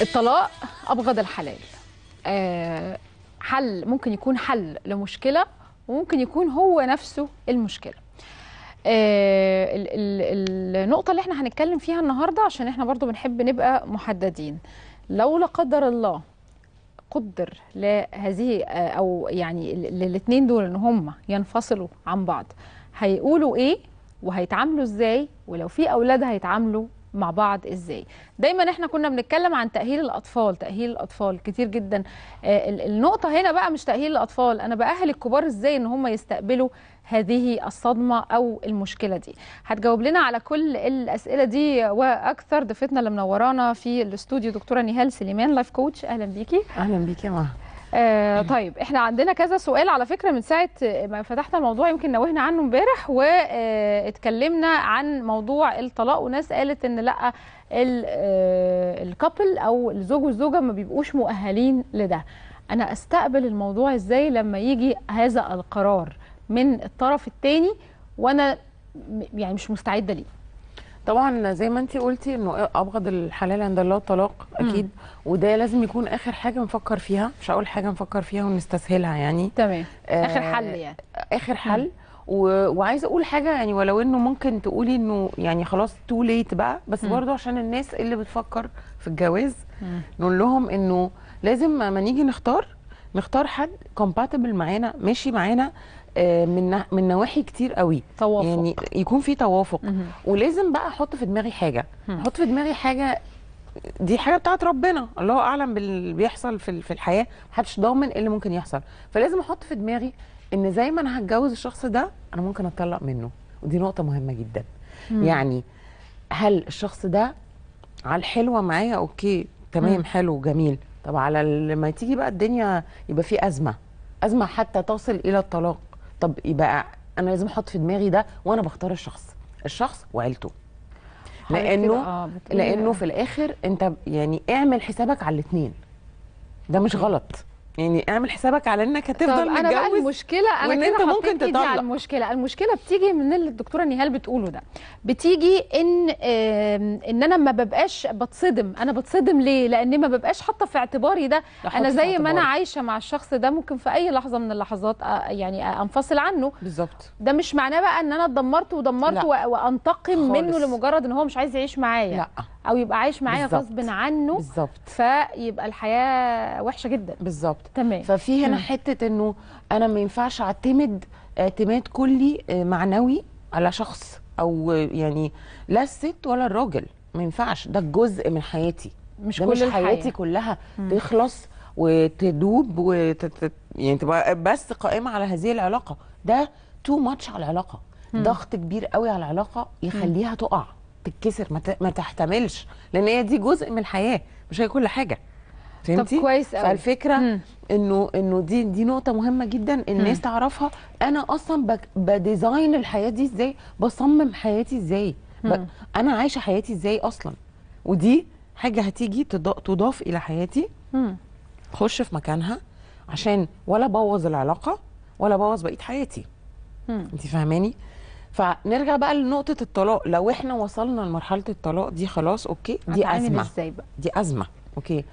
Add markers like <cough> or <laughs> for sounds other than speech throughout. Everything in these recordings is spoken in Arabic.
الطلاق ابغض الحلال آه، حل ممكن يكون حل لمشكله وممكن يكون هو نفسه المشكله آه، ال ال النقطه اللي احنا هنتكلم فيها النهارده عشان احنا برضو بنحب نبقى محددين لو لا قدر الله قدر لهذه آه، او يعني للاثنين دول ان هم ينفصلوا عن بعض هيقولوا ايه وهيتعاملوا ازاي ولو في اولاد هيتعاملوا مع بعض ازاي دايما احنا كنا بنتكلم عن تاهيل الاطفال تاهيل الاطفال كتير جدا آه، النقطه هنا بقى مش تاهيل الاطفال انا باهل الكبار ازاي ان هم يستقبلوا هذه الصدمه او المشكله دي هتجاوب لنا على كل الاسئله دي واكثر ضيفتنا اللي منورانا في الاستوديو دكتوره نهال سليمان لايف كوتش اهلا بيكي اهلا بيكي يا آه <clears throat> طيب احنا عندنا كذا سؤال على فكره من ساعه ما فتحنا الموضوع يمكن نوهنا عنه امبارح واتكلمنا آه، عن موضوع الطلاق وناس قالت ان لا الكابل آه، او الزوج والزوجه ما بيبقوش مؤهلين لده انا استقبل الموضوع ازاي لما يجي هذا القرار من الطرف الثاني وانا يعني مش مستعده ليه طبعا زي ما انت قلتي انه ابغض الحلال عند الله الطلاق اكيد مم. وده لازم يكون اخر حاجه نفكر فيها مش اول حاجه نفكر فيها ونستسهلها يعني تمام آه اخر حل يعني اخر حل و... وعايزه اقول حاجه يعني ولو انه ممكن تقولي انه يعني خلاص تو ليت بقى بس مم. برضو عشان الناس اللي بتفكر في الجواز نقول لهم انه لازم ما نيجي نختار نختار حد كومباتبل معانا ماشي معانا آه، من من نواحي كتير قوي توافق. يعني يكون في توافق مم. ولازم بقى احط في دماغي حاجه احط في دماغي حاجه دي حاجه بتاعت ربنا الله اعلم باللي بيحصل في في الحياه محدش ضامن ايه اللي ممكن يحصل فلازم احط في دماغي ان زي ما انا هتجوز الشخص ده انا ممكن اتطلق منه ودي نقطه مهمه جدا مم. يعني هل الشخص ده على الحلوه معايا اوكي تمام مم. حلو جميل طب على لما تيجي بقى الدنيا يبقى في ازمه ازمه حتى تصل الى الطلاق طب يبقى انا لازم احط في دماغي ده وانا بختار الشخص الشخص وعيلته لانه آه، لانه يعني. في الاخر انت يعني اعمل حسابك على الاثنين ده مش غلط يعني اعمل حسابك على انك هتفضل متجوز انا بقى المشكله انا وان انت ممكن تطلع على المشكله المشكله بتيجي من اللي الدكتوره نهال بتقوله ده بتيجي ان ان انا ما ببقاش بتصدم انا بتصدم ليه لان ما ببقاش حاطه في اعتباري ده انا زي ما انا عايشه مع الشخص ده ممكن في اي لحظه من اللحظات آه، يعني آه، انفصل عنه بالظبط ده مش معناه بقى ان انا اتدمرت ودمرت وانتقم منه لمجرد ان هو مش عايز يعيش معايا لا او يبقى عايش معايا غصب عنه بالظبط فيبقى الحياه وحشه جدا بالظبط تمام ففي هنا م. حته انه انا ما ينفعش اعتمد اعتماد كلي آه، معنوي على شخص او آه، يعني لا الست ولا الراجل ما ينفعش ده جزء من حياتي مش ده كل مش حياتي الحياة. كلها م. تخلص وتدوب وتت... يعني تبقى بس قائمه على هذه العلاقه ده تو ماتش على العلاقه ضغط كبير قوي على العلاقه يخليها م. تقع تتكسر ما, ما تحتملش لان هي دي جزء من الحياه مش هي كل حاجه فهمتي؟ طب كويس قوي فالفكره مم. انه انه دي دي نقطه مهمه جدا الناس مم. تعرفها انا اصلا بديزاين الحياه دي ازاي بصمم حياتي ازاي انا عايشه حياتي ازاي اصلا ودي حاجه هتيجي تضاف الى حياتي مم. خش في مكانها عشان ولا بوظ العلاقه ولا بوظ بقيه حياتي انت فاهماني فنرجع بقى لنقطه الطلاق لو احنا وصلنا لمرحله الطلاق دي خلاص اوكي دي ازمه ازاي بقى دي ازمه اوكي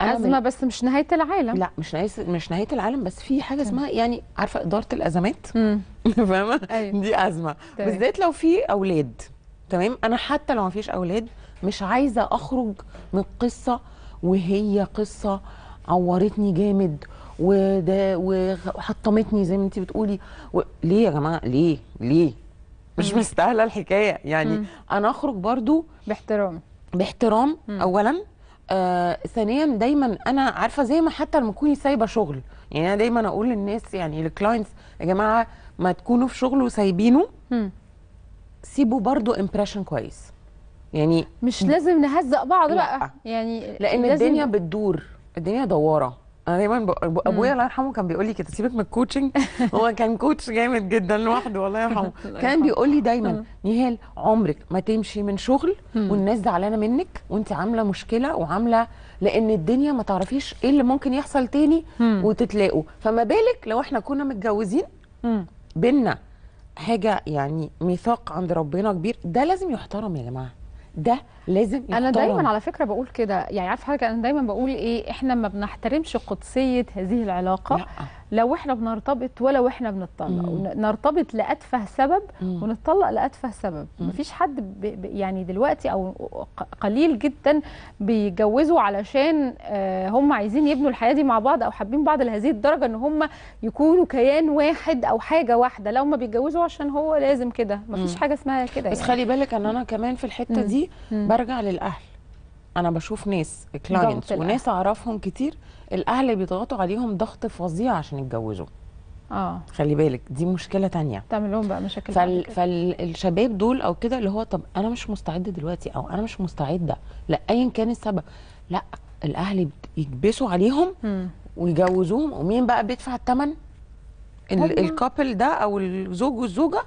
ازمه بس مش نهايه العالم لا مش نهايه مش نهايه العالم بس في حاجه طيب. اسمها يعني عارفه اداره الازمات <laughs> فاهمه أيوه. دي ازمه طيب. بالذات لو في اولاد تمام انا حتى لو ما فيش اولاد مش عايزه اخرج من قصه وهي قصه عورتني جامد وده وحطمتني زي ما انت بتقولي و... ليه يا جماعه ليه ليه مش مستاهله الحكايه يعني مم. انا اخرج برضو باحترام باحترام مم. اولا آه ثانيا دايما انا عارفه زي ما حتى لما تكوني سايبه شغل يعني انا دايما اقول للناس يعني للكلاينتس يا جماعه ما تكونوا في شغل وسايبينه سيبوا برضو امبريشن كويس يعني مش لازم نهزق بعض لا. بقى يعني لان لازم... الدنيا بتدور الدنيا دواره انا دايما ابويا الله يرحمه كان بيقول لي كده سيبك من الكوتشنج <laughs> هو كان كوتش جامد جدا لوحده الله يرحمه <laughs> كان بيقول لي دايما نهال عمرك ما تمشي من شغل والناس زعلانه منك وانت عامله مشكله وعامله لان الدنيا ما تعرفيش ايه اللي ممكن يحصل تاني وتتلاقوا فما بالك لو احنا كنا متجوزين بينا حاجه يعني ميثاق عند ربنا كبير ده لازم يحترم يا جماعه ده لازم يحترم. انا دايما على فكره بقول كده يعني عارفه حضرتك انا دايما بقول ايه احنا ما بنحترمش قدسيه هذه العلاقه لا. لو احنا بنرتبط ولا واحنا بنتطلق نرتبط لاتفه سبب مم. ونتطلق لاتفه سبب مم. مفيش حد ب... يعني دلوقتي او قليل جدا بيتجوزوا علشان آه، هم عايزين يبنوا الحياه دي مع بعض او حابين بعض لهذه الدرجه ان هم يكونوا كيان واحد او حاجه واحده لو ما بيتجوزوا عشان هو لازم كده مفيش مم. حاجه اسمها كده بس يعني. خلي بالك ان انا كمان في الحته دي برجع للاهل انا بشوف ناس كلاينتس وناس اعرفهم كتير الاهل بيضغطوا عليهم ضغط فظيع عشان يتجوزوا اه خلي بالك دي مشكله تانية تعمل لهم بقى مشاكل فال... فالشباب دول او كده اللي هو طب انا مش مستعده دلوقتي او انا مش مستعده لا ايا كان السبب لا الاهل يكبسوا عليهم ويجوزوهم ومين بقى بيدفع الثمن الكابل ده او الزوج والزوجه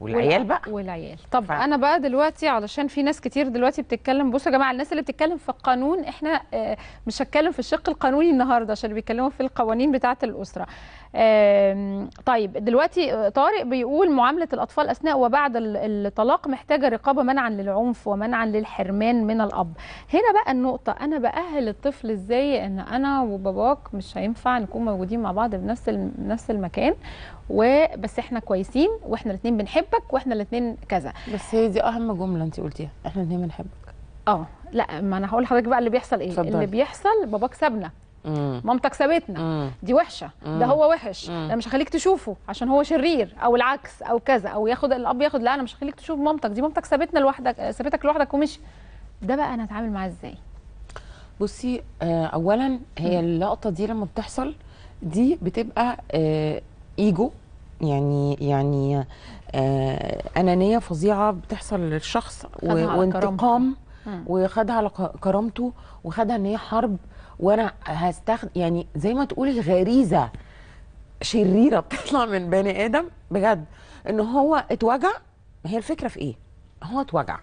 والعيال بقى والعيال طب ف... انا بقى دلوقتي علشان في ناس كتير دلوقتي بتتكلم بصوا يا جماعه الناس اللي بتتكلم في القانون احنا آه، مش هتكلم في الشق القانوني النهارده عشان بيتكلموا في القوانين بتاعه الاسره طيب دلوقتي طارق بيقول معامله الاطفال اثناء وبعد الطلاق محتاجه رقابه منعا للعنف ومنعا للحرمان من الاب هنا بقى النقطه انا باهل الطفل ازاي ان انا وباباك مش هينفع نكون موجودين مع بعض بنفس نفس المكان وبس احنا كويسين واحنا الاثنين بنحبك واحنا الاثنين كذا بس هي دي اهم جمله انت قلتيها احنا الاثنين بنحبك اه لا ما انا هقول لحضرتك بقى اللي بيحصل ايه فضل. اللي بيحصل باباك سابنا مامتك سابتنا دي وحشه مم. ده هو وحش ده مش هخليك تشوفه عشان هو شرير او العكس او كذا او ياخد الاب ياخد لا انا مش هخليك تشوف مامتك دي مامتك سابتنا لوحدك سابتك لوحدك ومشي ده بقى انا اتعامل معاه ازاي بصي آه، اولا هي اللقطه دي لما بتحصل دي بتبقى آه، ايجو يعني يعني آه، انانيه فظيعه بتحصل للشخص وانتقام وخدها على كرامته وخدها ان هي حرب وانا هستخدم يعني زي ما تقول الغريزه شريره بتطلع من بني ادم بجد ان هو اتوجع هي الفكره في ايه؟ هو اتوجع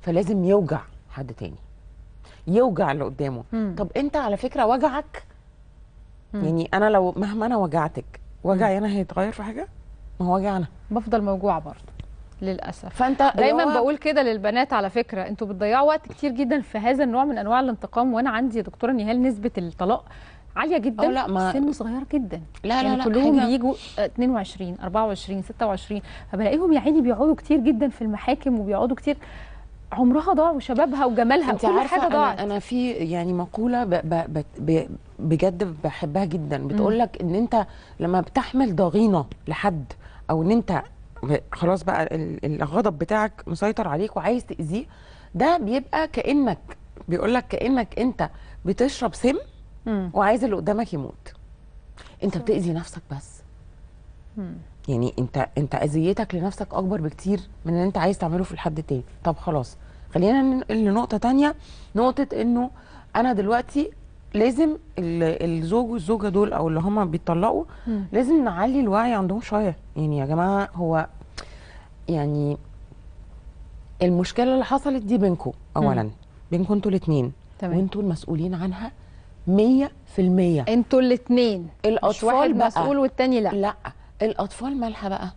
فلازم يوجع حد تاني يوجع اللي قدامه مم. طب انت على فكره وجعك مم. يعني انا لو مهما انا وجعتك وجعي انا هيتغير في حاجه؟ ما هو وجعنا بفضل موجوعه برضه للاسف فانت دايما هو... بقول كده للبنات على فكره انتوا بتضيعوا وقت كتير جدا في هذا النوع من انواع الانتقام وانا عندي يا دكتوره نهال نسبه الطلاق عاليه جدا لا ما سن صغير جدا لا يعني لا يعني كلهم بيجوا 22 24 26 فبلاقيهم يا عيني بيقعدوا كتير جدا في المحاكم وبيقعدوا كتير عمرها ضاع وشبابها وجمالها انت وكل عارفة حاجه ضاعت انا في يعني مقوله ب ب ب بجد بحبها جدا بتقول لك ان انت لما بتحمل ضغينه لحد او ان انت خلاص بقى الغضب بتاعك مسيطر عليك وعايز تاذيه ده بيبقى كانك بيقول لك كانك انت بتشرب سم وعايز اللي قدامك يموت انت بتاذي نفسك بس يعني انت انت اذيتك لنفسك اكبر بكتير من اللي انت عايز تعمله في الحد التاني طب خلاص خلينا ننقل لنقطه تانية نقطه انه انا دلوقتي لازم الزوج والزوجه دول او اللي هما بيتطلقوا لازم نعلي الوعي عندهم شويه يعني يا جماعه هو يعني المشكله اللي حصلت دي بينكم اولا بينكم انتوا الاثنين وانتوا المسؤولين عنها 100% انتوا الاثنين الاطفال مش واحد مسؤول والتاني لا لا الاطفال مالها بقى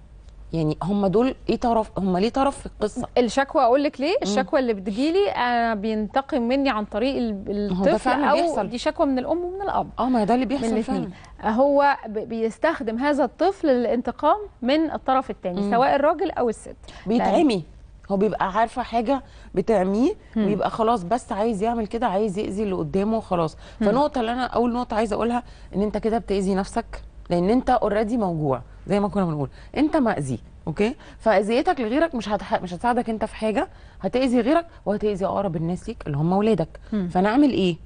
يعني هم دول ايه طرف هم ليه طرف في القصه الشكوى اقول لك ليه الشكوى اللي بتجيلي انا آه، بينتقم مني عن طريق الطفل او بيحصل. دي شكوى من الام ومن الاب اه ما ده اللي بيحصل فعلا هو بيستخدم هذا الطفل للانتقام من الطرف الثاني سواء الراجل او الست بيتعمي يعني هو بيبقى عارفه حاجه بتعميه ويبقى خلاص بس عايز يعمل كده عايز يأذي اللي قدامه وخلاص فنقطه اللي انا اول نقطه عايزه اقولها ان انت كده بتأذي نفسك لان انت اوريدي موجوع زي ما كنا بنقول انت مأذي اوكي فاذيتك لغيرك مش هتح... مش هتساعدك انت في حاجه هتاذي غيرك وهتاذي اقرب الناس ليك اللي هم اولادك فنعمل ايه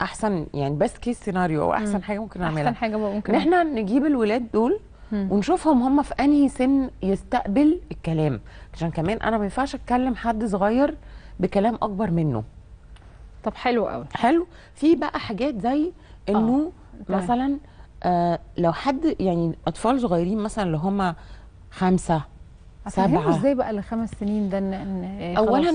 احسن يعني بس كيس سيناريو او احسن مم. حاجه ممكن نعملها احسن حاجه ممكن ان احنا نجيب الولاد دول مم. ونشوفهم هم في انهي سن يستقبل الكلام عشان كمان انا ما ينفعش اتكلم حد صغير بكلام اكبر منه طب حلو قوي حلو في بقى حاجات زي انه آه، مثلا آه، لو حد يعني اطفال صغيرين مثلا اللي هم خمسه سبعه ازاي بقى لخمس سنين ده ان, إيه، اولا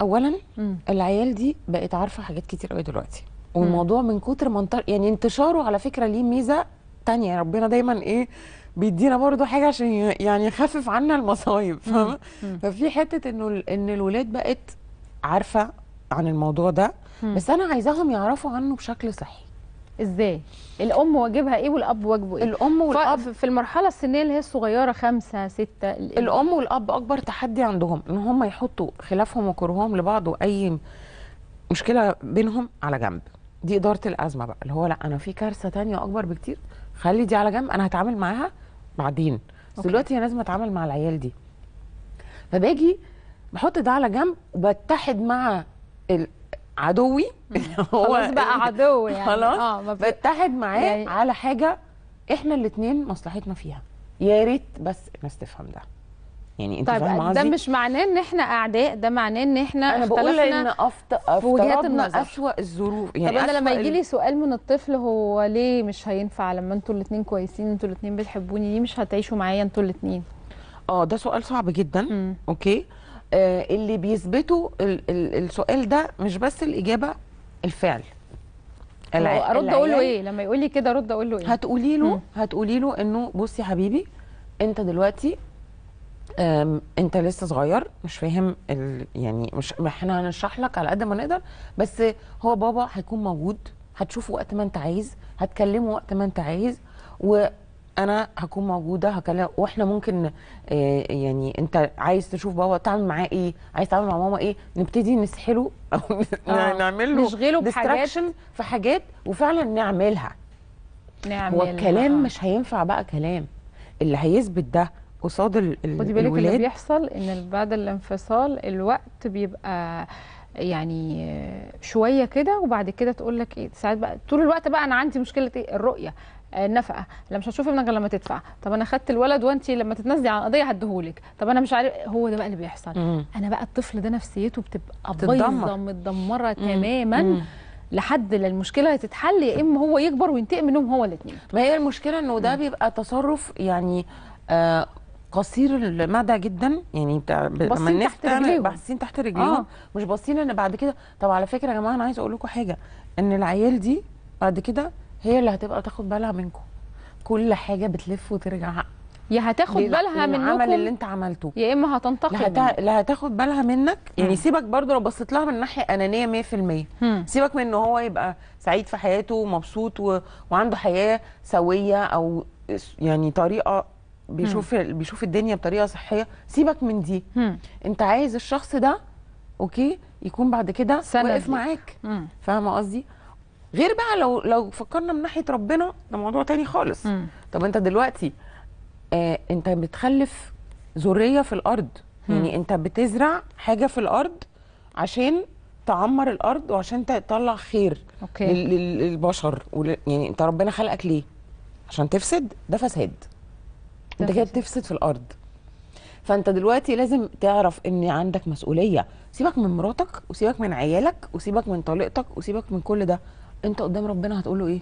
اولا مم. العيال دي بقت عارفه حاجات كتير قوي دلوقتي والموضوع من كتر ما يعني انتشاره على فكره ليه ميزه تانية ربنا دايما ايه بيدينا برضو حاجه عشان يعني يخفف عنا المصايب ففي حته انه ان الولاد بقت عارفه عن الموضوع ده مم. بس انا عايزاهم يعرفوا عنه بشكل صحي ازاي الام واجبها ايه والاب واجبه ايه الام والاب في المرحله السنيه اللي هي الصغيره خمسة ستة الام والاب اكبر تحدي عندهم ان هم يحطوا خلافهم وكرههم لبعض واي مشكله بينهم على جنب دي اداره الازمه بقى اللي هو لا انا في كارثه تانية اكبر بكتير خلي دي على جنب انا هتعامل معاها بعدين بس دلوقتي انا لازم اتعامل مع العيال دي فباجي بحط ده على جنب وبتحد مع عدوي <laughs> هو خلاص بقى إيه؟ عدو يعني خلاص آه بتحد معاه يعني- على حاجه احنا الاثنين مصلحتنا فيها يا ريت بس الناس تفهم ده يعني انت طيب ده مش معناه ان احنا اعداء ده معناه ان احنا انا بقول ان أفت... النظر اسوء الظروف يعني طب انا لما يجي لي سؤال من الطفل هو ليه مش هينفع لما انتوا الاثنين كويسين انتوا الاثنين بتحبوني ليه مش هتعيشوا معايا انتوا الاثنين اه ده سؤال صعب جدا م. اوكي آه، اللي بيثبتوا السؤال ده مش بس الاجابه الفعل ارد اقول له ايه لما يقول لي كده ارد اقول له ايه هتقولي له هتقولي له انه بصي يا حبيبي انت دلوقتي انت لسه صغير مش فاهم يعني مش احنا هنشرح لك على قد ما نقدر بس هو بابا هيكون موجود هتشوفه وقت ما انت عايز هتكلمه وقت ما انت عايز و انا هكون موجوده هكلم واحنا ممكن آه، يعني انت عايز تشوف بابا تعمل معاه ايه عايز تعمل مع ماما ايه نبتدي نسحله او آه، نعمل له نشغله بحاجات في حاجات وفعلا نعملها نعملها هو الكلام مش هينفع بقى كلام اللي هيثبت ده قصاد الولاد خدي بالك اللي بيحصل ان بعد الانفصال الوقت بيبقى يعني آه، شويه كده وبعد كده تقول لك ايه ساعات بقى طول الوقت بقى انا عندي مشكله ايه الرؤيه النفقه آه، لا مش هتشوفي ابنك لما تدفع طب انا خدت الولد وانت لما تتنازلي عن قضيه هديهولك طب انا مش عارف هو ده بقى اللي بيحصل مم. انا بقى الطفل ده نفسيته بتبقى بايظه متدمره تماما مم. لحد لا المشكله هتتحل يا اما هو يكبر وينتقم منهم هو الاثنين ما هي المشكله انه ده بيبقى تصرف يعني آه قصير المدى جدا يعني بتاع لما الناس باصين تحت رجليهم آه. مش باصين ان بعد كده طب على فكره يا جماعه انا عايز اقول لكم حاجه ان العيال دي بعد كده هي اللي هتبقى تاخد بالها منكم كل حاجه بتلف وترجع يا هتاخد بالها منكم العمل اللي انت عملته يا اما هتنتقم لا, هت... لا هتاخد بالها منك يعني سيبك برضو لو بصيت لها من ناحيه انانيه 100% سيبك من ان هو يبقى سعيد في حياته ومبسوط و... وعنده حياه سويه او يعني طريقه بيشوف مم. بيشوف الدنيا بطريقه صحيه سيبك من دي مم. انت عايز الشخص ده اوكي يكون بعد كده واقف معاك فاهمه قصدي غير بقى لو لو فكرنا من ناحيه ربنا ده موضوع تاني خالص م. طب انت دلوقتي آه انت بتخلف ذريه في الارض م. يعني انت بتزرع حاجه في الارض عشان تعمر الارض وعشان تطلع خير أوكي. للبشر ول... يعني انت ربنا خلقك ليه عشان تفسد ده فساد انت كده بتفسد في الارض فانت دلوقتي لازم تعرف ان عندك مسؤوليه سيبك من مراتك وسيبك من عيالك وسيبك من طليقتك وسيبك من كل ده انت قدام ربنا هتقول له ايه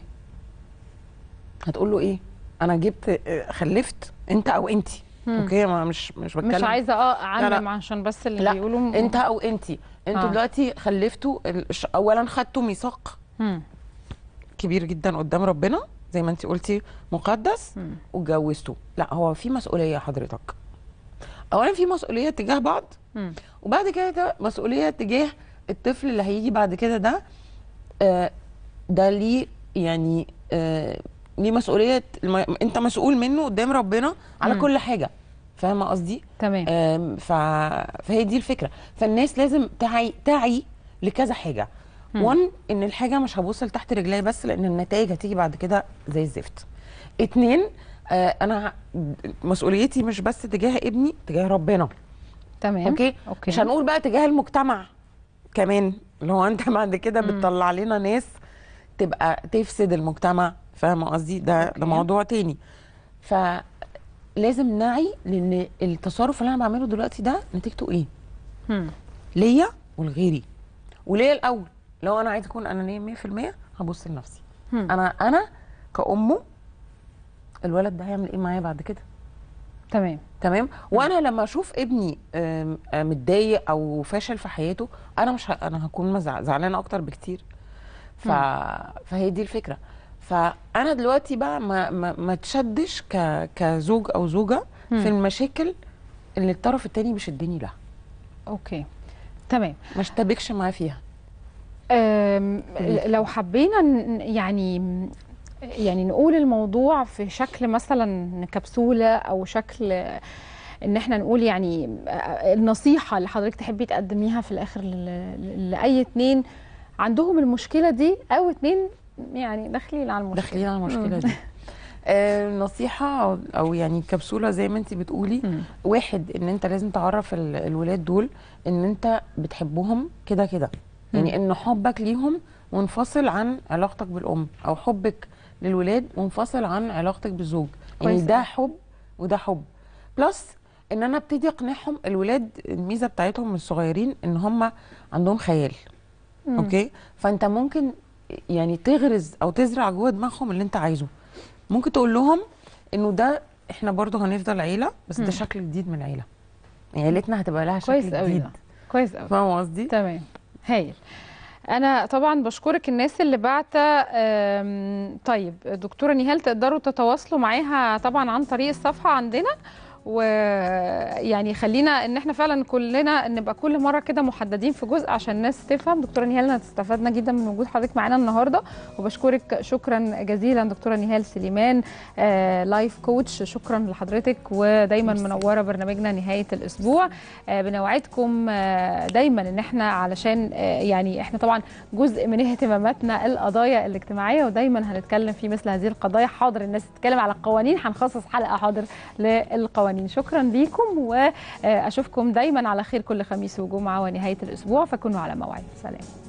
هتقول له ايه انا جبت خلفت انت او انت اوكي ما مش مش بتكلم مش عايزه اه اعلم عشان بس اللي بيقولوا م... انت او انت انتوا آه. دلوقتي خلفتوا اولا خدتوا ميثاق كبير جدا قدام ربنا زي ما انت قلتي مقدس واتجوزتوا لا هو في مسؤوليه حضرتك اولا في مسؤوليه تجاه بعض وبعد كده مسؤوليه تجاه الطفل اللي هيجي بعد كده ده آه ده ليه يعني آه ليه مسؤوليه الم... انت مسؤول منه قدام ربنا على م. كل حاجه فاهمه قصدي تمام ف... فهي دي الفكره فالناس لازم تعي تعي لكذا حاجه وان ان الحاجه مش هبص لتحت رجلي بس لان النتائج هتيجي بعد كده زي الزفت اتنين آه انا مسؤوليتي مش بس تجاه ابني تجاه ربنا تمام اوكي, أوكي. مش هنقول بقى تجاه المجتمع كمان اللي هو انت <laughs> بعد كده بتطلع لنا ناس تبقى تفسد المجتمع فاهمه قصدي ده ده موضوع تاني فلازم نعي لان التصرف اللي انا بعمله دلوقتي ده نتيجته ايه ليا ولغيري وليا الاول لو انا عايز اكون انانيه 100% هبص لنفسي انا انا كامه الولد ده هيعمل ايه معايا بعد كده تمام تمام وانا لما اشوف ابني آه، متضايق او فاشل في حياته انا مش ه... انا هكون زعلانه اكتر بكتير ف... فهي دي الفكره فانا دلوقتي بقى ما, ما, ما تشدش ك... كزوج او زوجه مم. في المشاكل اللي الطرف التاني بيشدني لها اوكي تمام ما اشتبكش معاه فيها لو حبينا يعني يعني نقول الموضوع في شكل مثلا كبسوله او شكل ان احنا نقول يعني آه، آه، النصيحه اللي حضرتك تحبي تقدميها في الاخر لاي اتنين عندهم المشكله دي او اتنين يعني داخلين على المشكله داخلين على المشكله دي <laughs> آه نصيحة أو يعني كبسولة زي ما أنت بتقولي مم. واحد إن أنت لازم تعرف الولاد دول إن أنت بتحبهم كده كده يعني إن حبك ليهم منفصل عن علاقتك بالأم أو حبك للولاد منفصل عن علاقتك بالزوج يعني ده حب وده حب بلس ان انا ابتدي اقنعهم الولاد الميزه بتاعتهم الصغيرين ان هم عندهم خيال مم. اوكي فانت ممكن يعني تغرز او تزرع جوه دماغهم اللي انت عايزه ممكن تقول لهم انه ده احنا برضه هنفضل عيله بس مم. ده شكل جديد من عيله عيلتنا يعني هتبقى لها شكل جديد قوي كويس قوي فاهم قصدي تمام هايل انا طبعا بشكرك الناس اللي بعتة طيب دكتوره نهال تقدروا تتواصلوا معاها طبعا عن طريق الصفحه عندنا ويعني خلينا ان احنا فعلا كلنا نبقى كل مره كده محددين في جزء عشان الناس تفهم دكتوره نهال استفدنا جدا من وجود حضرتك معانا النهارده وبشكرك شكرا جزيلا دكتوره نهال سليمان لايف آه، كوتش شكرا لحضرتك ودايما منوره برنامجنا نهايه الاسبوع آه، بنوعدكم آه، دايما ان احنا علشان يعني احنا طبعا جزء من اهتماماتنا القضايا الاجتماعيه ودايما هنتكلم في مثل هذه القضايا حاضر الناس تتكلم على القوانين هنخصص حلقه حاضر للقوانين القوانين شكرا ليكم واشوفكم دايما على خير كل خميس وجمعه ونهايه الاسبوع فكونوا على موعد سلام